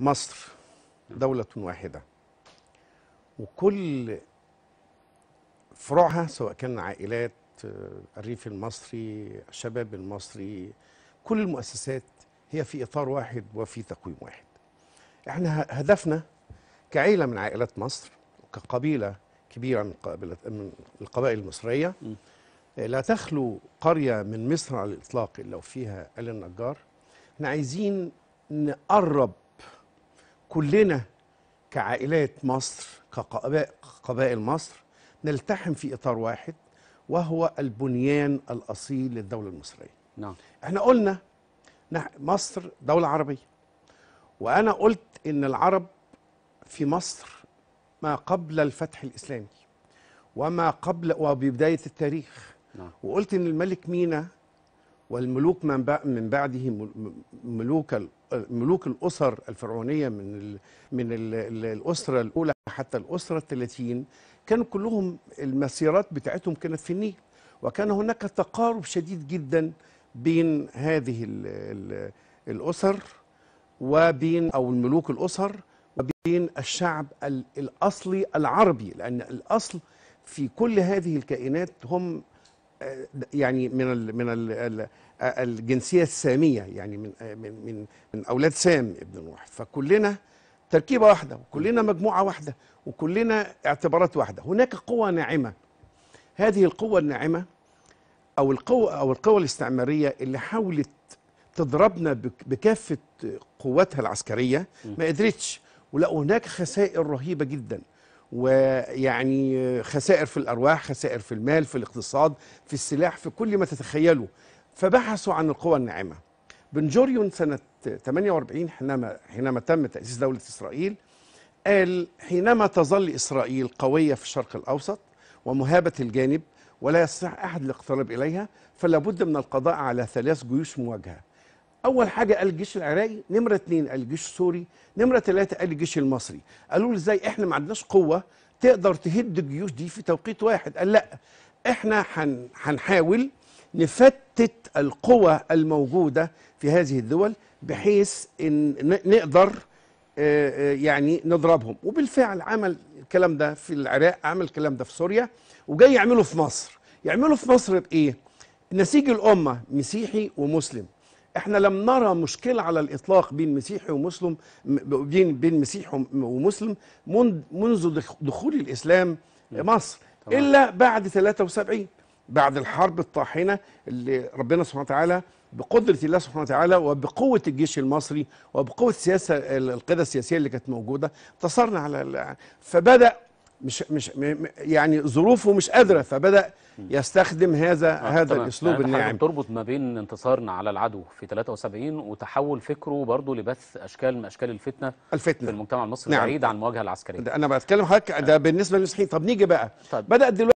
مصر دولة واحدة وكل فروعها سواء كان عائلات الريف المصري الشباب المصري كل المؤسسات هي في إطار واحد وفي تقويم واحد احنا هدفنا كعيلة من عائلات مصر وكقبيلة كبيرة من, من القبائل المصرية لا تخلو قرية من مصر على الإطلاق إلا وفيها آل النجار احنا عايزين نقرب كلنا كعائلات مصر كقبائل مصر نلتحم في إطار واحد وهو البنيان الأصيل للدولة المصرية نعم. احنا قلنا مصر دولة عربية وأنا قلت إن العرب في مصر ما قبل الفتح الإسلامي وما قبل وببداية التاريخ نعم. وقلت إن الملك مينا والملوك من, من بعده ملوك ملوك الاسر الفرعونيه من الـ من الـ الاسره الاولى حتى الاسره الثلاثين كانوا كلهم المسيرات بتاعتهم كانت في النيل وكان هناك تقارب شديد جدا بين هذه الـ الـ الاسر وبين او الملوك الاسر وبين الشعب الاصلي العربي لان الاصل في كل هذه الكائنات هم يعني من من الجنسيه الساميه يعني من من من اولاد سام ابن نوح فكلنا تركيبه واحده وكلنا مجموعه واحده وكلنا اعتبارات واحده هناك قوه ناعمه هذه القوه الناعمه او القوه او القوى الاستعماريه اللي حاولت تضربنا بكافه قوتها العسكريه ما قدرتش ولا هناك خسائر رهيبه جدا ويعني خسائر في الارواح خسائر في المال في الاقتصاد في السلاح في كل ما تتخيله فبحثوا عن القوى الناعمه بنجوريون سنه 48 حينما حينما تم تاسيس دوله اسرائيل قال حينما تظل اسرائيل قويه في الشرق الاوسط ومهابه الجانب ولا يستطيع احد الاقتراب اليها فلا بد من القضاء على ثلاث جيوش مواجهه اول حاجه قال الجيش العراقي نمره اثنين قال الجيش السوري نمره ثلاثه قال الجيش المصري قالوا له ازاي احنا ما عندناش قوه تقدر تهد الجيوش دي في توقيت واحد قال لا احنا هنحاول نفتت القوى الموجوده في هذه الدول بحيث ان نقدر آه، آه، يعني نضربهم وبالفعل عمل الكلام ده في العراق عمل الكلام ده في سوريا وجاي يعمله في مصر يعمله في مصر بايه نسيج الامه مسيحي ومسلم احنا لم نرى مشكله على الاطلاق بين مسيحي ومسلم بين بين مسيحي ومسلم منذ دخول الاسلام مصر طبعا. الا بعد 73 بعد الحرب الطاحنه اللي ربنا سبحانه وتعالى بقدره الله سبحانه وتعالى وبقوه الجيش المصري وبقوه السياسه القياده السياسيه اللي كانت موجوده انتصرنا على فبدا مش مش يعني ظروفه مش قادره فبدا يستخدم هذا آه هذا طبعا. الاسلوب يعني الناعم تربط ما بين انتصارنا على العدو في 73 وتحول فكره برضه لبث اشكال من اشكال الفتنه الفتنه في المجتمع المصري نعم. بعيد عن المواجهه العسكريه ده انا بتكلم حضرتك ده آه. بالنسبه للمسيحيين طب نيجي بقى طب. بدا دلوقتي